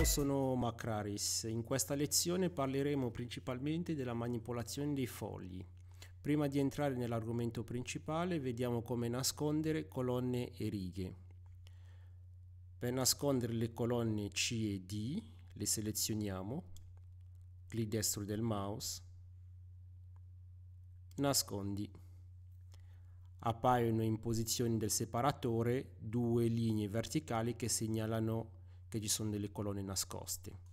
Ciao, sono Macraris. In questa lezione parleremo principalmente della manipolazione dei fogli. Prima di entrare nell'argomento principale, vediamo come nascondere colonne e righe. Per nascondere le colonne C e D, le selezioniamo, clic destro del mouse, nascondi. Appaiono in posizione del separatore due linee verticali che segnalano che ci sono delle colonne nascoste.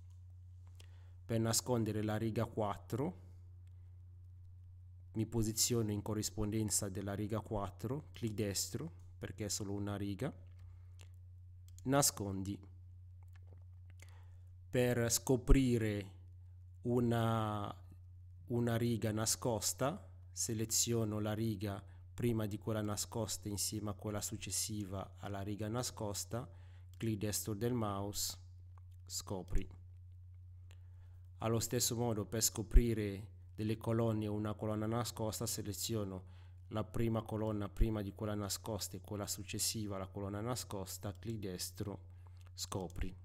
Per nascondere la riga 4 mi posiziono in corrispondenza della riga 4, clic destro perché è solo una riga, nascondi. Per scoprire una, una riga nascosta seleziono la riga prima di quella nascosta insieme a quella successiva alla riga nascosta clic destro del mouse, scopri. Allo stesso modo per scoprire delle colonne o una colonna nascosta seleziono la prima colonna prima di quella nascosta e quella successiva alla colonna nascosta, clic destro, scopri.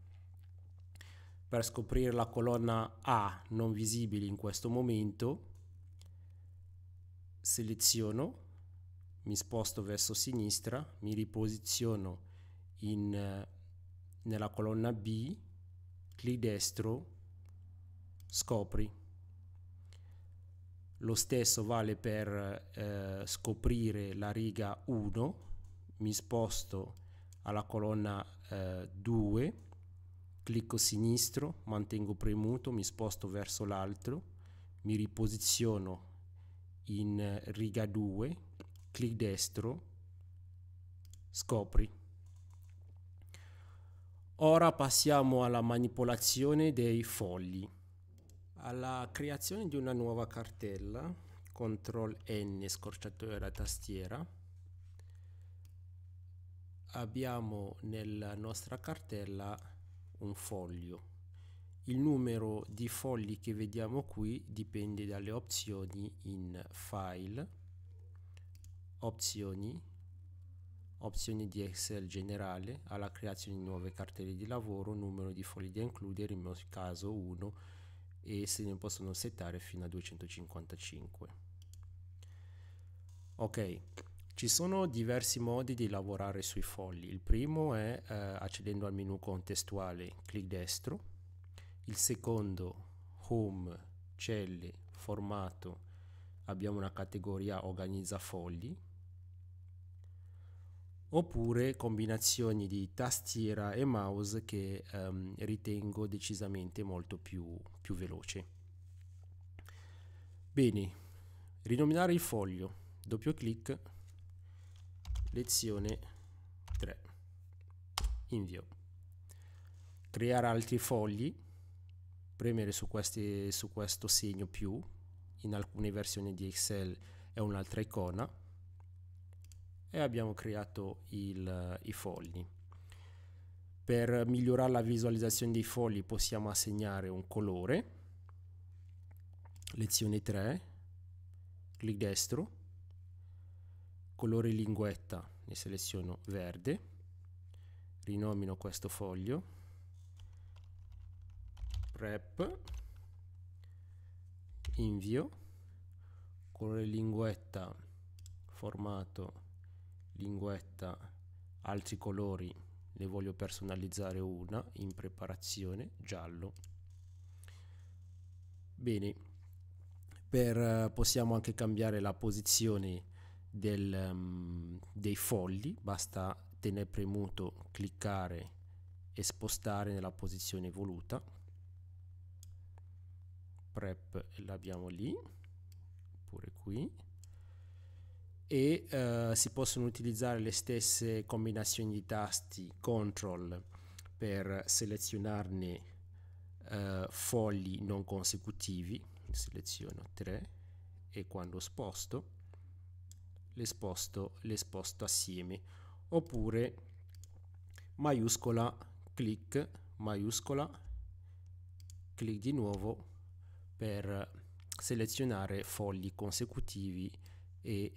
Per scoprire la colonna A non visibile in questo momento, seleziono, mi sposto verso sinistra, mi riposiziono in eh, nella colonna B, clic destro, scopri. Lo stesso vale per eh, scoprire la riga 1, mi sposto alla colonna eh, 2, clicco sinistro, mantengo premuto, mi sposto verso l'altro, mi riposiziono in eh, riga 2, clic destro, scopri. Ora passiamo alla manipolazione dei fogli. Alla creazione di una nuova cartella, CTRL N scorciatoia da tastiera, abbiamo nella nostra cartella un foglio. Il numero di fogli che vediamo qui dipende dalle opzioni in File, Opzioni, opzioni di Excel generale, alla creazione di nuove cartelle di lavoro, numero di fogli da includere, in mio caso 1, e se ne possono settare fino a 255. Ok, ci sono diversi modi di lavorare sui fogli. Il primo è eh, accedendo al menu contestuale, clic destro. Il secondo, home, celle, formato. Abbiamo una categoria organizza fogli oppure combinazioni di tastiera e mouse che ehm, ritengo decisamente molto più, più veloce. Bene, rinominare il foglio, doppio clic, lezione 3, invio, creare altri fogli, premere su, questi, su questo segno più, in alcune versioni di Excel è un'altra icona, e abbiamo creato il, i fogli. Per migliorare la visualizzazione dei fogli possiamo assegnare un colore, lezione 3, clic destro, colore linguetta, ne seleziono verde, rinomino questo foglio, prep, invio, colore linguetta, formato linguetta, altri colori, ne voglio personalizzare una in preparazione, giallo. Bene, per, eh, possiamo anche cambiare la posizione del, um, dei fogli, basta tenere premuto, cliccare e spostare nella posizione voluta. Prep l'abbiamo lì, pure qui e eh, si possono utilizzare le stesse combinazioni di tasti control per selezionarne eh, fogli non consecutivi seleziono 3 e quando sposto le sposto, le sposto assieme oppure maiuscola clic maiuscola clic di nuovo per selezionare fogli consecutivi e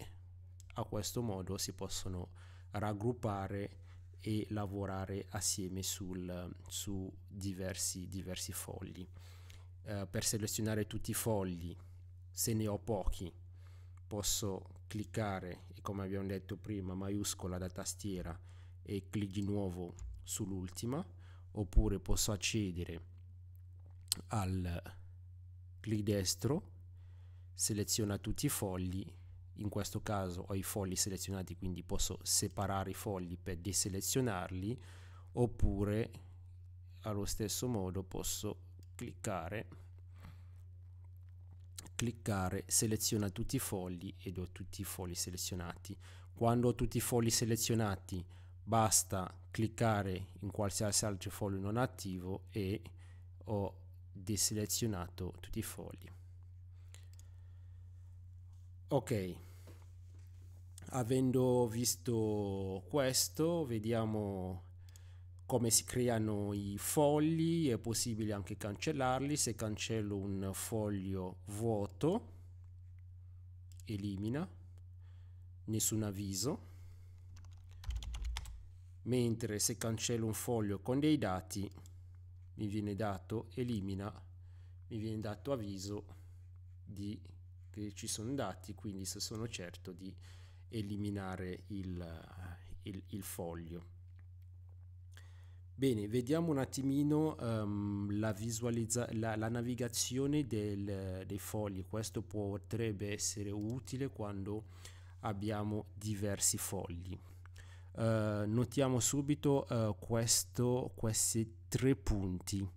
a questo modo si possono raggruppare e lavorare assieme sul, su diversi, diversi fogli. Eh, per selezionare tutti i fogli, se ne ho pochi, posso cliccare, come abbiamo detto prima, maiuscola da tastiera e clic di nuovo sull'ultima, oppure posso accedere al clic destro, seleziona tutti i fogli in questo caso ho i fogli selezionati quindi posso separare i fogli per deselezionarli oppure allo stesso modo posso cliccare cliccare seleziona tutti i fogli ed ho tutti i fogli selezionati quando ho tutti i fogli selezionati basta cliccare in qualsiasi altro foglio non attivo e ho deselezionato tutti i fogli ok Avendo visto questo, vediamo come si creano i fogli, è possibile anche cancellarli, se cancello un foglio vuoto, elimina, nessun avviso, mentre se cancello un foglio con dei dati mi viene dato elimina, mi viene dato avviso di che ci sono dati, quindi se sono certo di eliminare il, il, il foglio. Bene, vediamo un attimino um, la, visualizza- la, la navigazione del, dei fogli. Questo potrebbe essere utile quando abbiamo diversi fogli. Uh, notiamo subito uh, questo, questi tre punti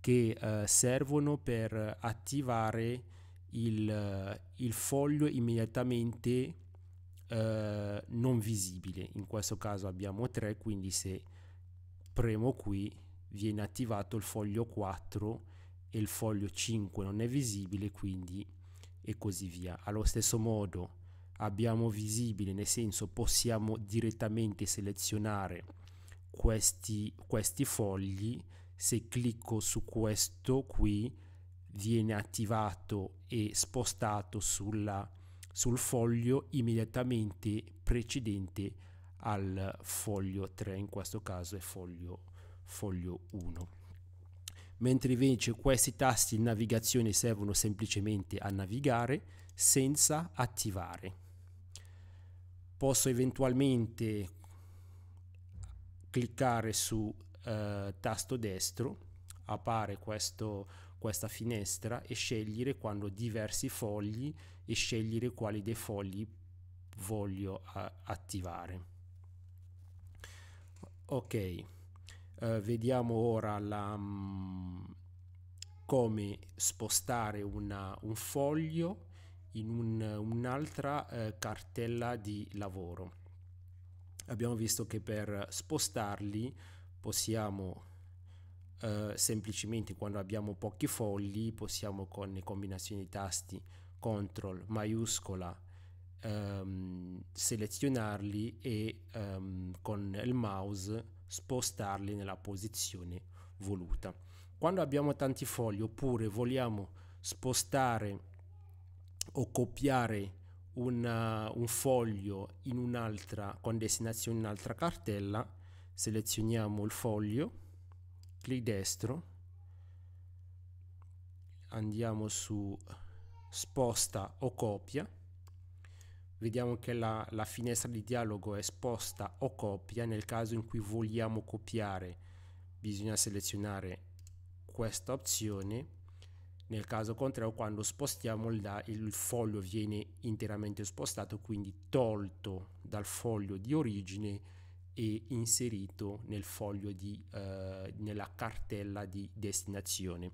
che uh, servono per attivare il, il foglio immediatamente eh, non visibile. In questo caso abbiamo 3, quindi se premo qui viene attivato il foglio 4 e il foglio 5 non è visibile, quindi e così via. Allo stesso modo abbiamo visibile, nel senso possiamo direttamente selezionare questi, questi fogli. Se clicco su questo qui viene attivato e spostato sulla sul foglio immediatamente precedente al foglio 3, in questo caso è foglio, foglio 1. Mentre invece questi tasti di navigazione servono semplicemente a navigare senza attivare. Posso eventualmente cliccare su eh, tasto destro, appare questo questa finestra e scegliere quando diversi fogli e scegliere quali dei fogli voglio eh, attivare. Ok, uh, vediamo ora la, um, come spostare una, un foglio in un, un'altra uh, cartella di lavoro. Abbiamo visto che per spostarli possiamo eh, semplicemente quando abbiamo pochi fogli possiamo con le combinazioni di tasti CTRL maiuscola ehm, selezionarli e ehm, con il mouse spostarli nella posizione voluta. Quando abbiamo tanti fogli oppure vogliamo spostare o copiare una, eh, un foglio in un'altra con destinazione in un'altra cartella, selezioniamo il foglio clic destro andiamo su sposta o copia vediamo che la, la, finestra di dialogo è sposta o copia nel caso in cui vogliamo copiare bisogna selezionare questa opzione nel caso contrario quando spostiamo il, il foglio viene interamente spostato quindi tolto dal foglio di origine e inserito nel foglio di, eh, nella cartella di destinazione.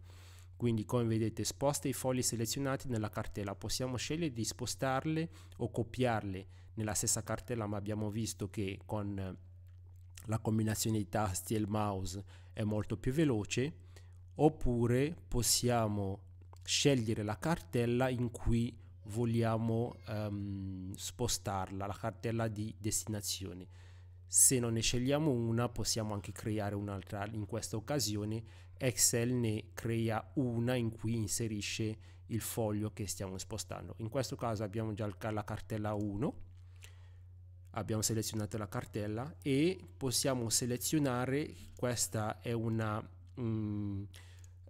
Quindi come vedete sposta i fogli selezionati nella cartella, possiamo scegliere di spostarle o copiarle nella stessa cartella ma abbiamo visto che con eh, la combinazione di tasti e il mouse è molto più veloce oppure possiamo scegliere la cartella in cui vogliamo um, spostarla, la cartella di destinazione se non ne scegliamo una possiamo anche creare un'altra in questa occasione Excel ne crea una in cui inserisce il foglio che stiamo spostando in questo caso abbiamo già la cartella 1 abbiamo selezionato la cartella e possiamo selezionare questa è una um,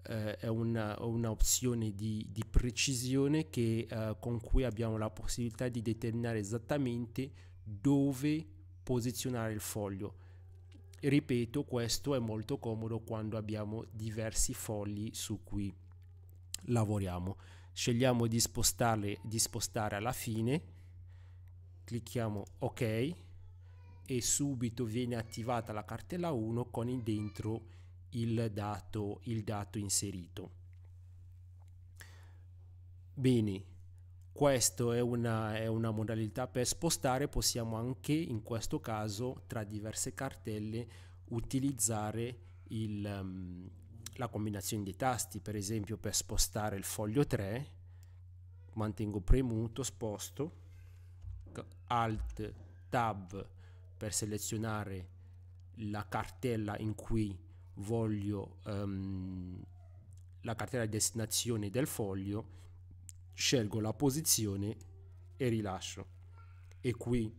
eh, è un'opzione di, di, precisione che, eh, con cui abbiamo la possibilità di determinare esattamente dove posizionare il foglio. Ripeto, questo è molto comodo quando abbiamo diversi fogli su cui lavoriamo. Scegliamo di, di spostare alla fine, clicchiamo ok e subito viene attivata la cartella 1 con in dentro il dato, il dato inserito. Bene, questa è, è una, modalità per spostare, possiamo anche in questo caso tra diverse cartelle utilizzare il, um, la combinazione dei tasti, per esempio per spostare il foglio 3, mantengo premuto, sposto, Alt, Tab per selezionare la cartella in cui voglio um, la cartella di destinazione del foglio scelgo la posizione e rilascio. E qui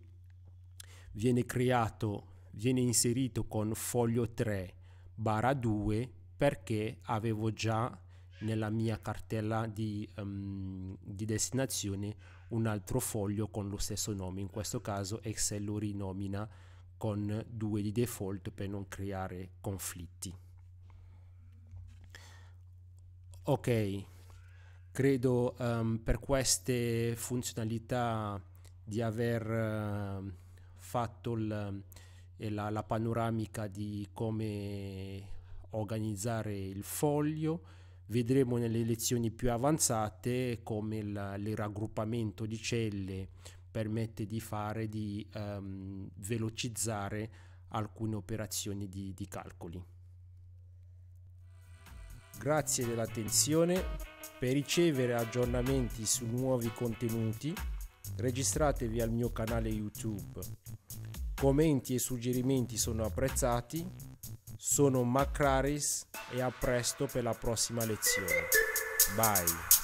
viene creato, viene inserito con foglio 3 barra 2 perché avevo già nella mia cartella di, um, di, destinazione un altro foglio con lo stesso nome. In questo caso Excel lo rinomina con 2 di default per non creare conflitti. Ok, credo um, per queste funzionalità di aver uh, fatto il, eh, la, la, panoramica di come organizzare il foglio vedremo nelle lezioni più avanzate come il, il raggruppamento di celle permette di fare di um, velocizzare alcune operazioni di, di calcoli grazie dell'attenzione per ricevere aggiornamenti su nuovi contenuti, registratevi al mio canale YouTube. Commenti e suggerimenti sono apprezzati. Sono Macraris e a presto per la prossima lezione. Bye.